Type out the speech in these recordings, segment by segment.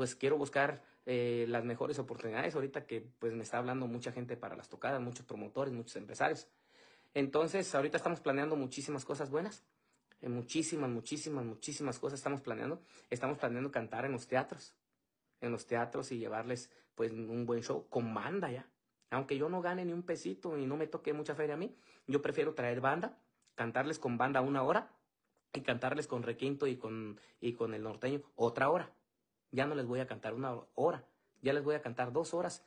pues quiero buscar eh, las mejores oportunidades ahorita que pues me está hablando mucha gente para las tocadas, muchos promotores, muchos empresarios. Entonces, ahorita estamos planeando muchísimas cosas buenas, eh, muchísimas, muchísimas, muchísimas cosas estamos planeando. Estamos planeando cantar en los teatros, en los teatros y llevarles pues un buen show con banda ya. Aunque yo no gane ni un pesito y no me toque mucha feria a mí, yo prefiero traer banda, cantarles con banda una hora y cantarles con requinto y con, y con el norteño otra hora. Ya no les voy a cantar una hora, ya les voy a cantar dos horas.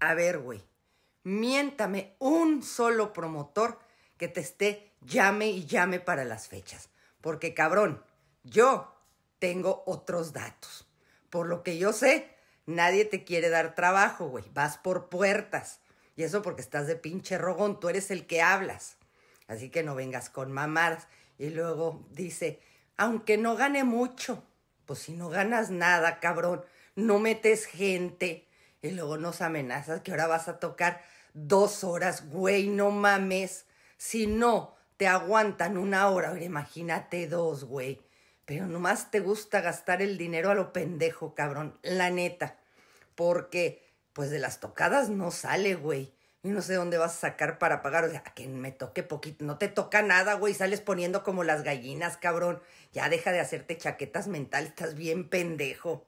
A ver, güey, miéntame un solo promotor que te esté llame y llame para las fechas. Porque cabrón, yo tengo otros datos. Por lo que yo sé, nadie te quiere dar trabajo, güey. Vas por puertas. Y eso porque estás de pinche rogón, tú eres el que hablas. Así que no vengas con mamadas. Y luego dice, aunque no gane mucho. Pues, si no ganas nada, cabrón, no metes gente y luego nos amenazas que ahora vas a tocar dos horas, güey, no mames. Si no te aguantan una hora, imagínate dos, güey. Pero nomás te gusta gastar el dinero a lo pendejo, cabrón, la neta. Porque, pues de las tocadas no sale, güey y no sé dónde vas a sacar para pagar. O sea, que me toque poquito. No te toca nada, güey. Sales poniendo como las gallinas, cabrón. Ya deja de hacerte chaquetas mentales. Estás bien pendejo.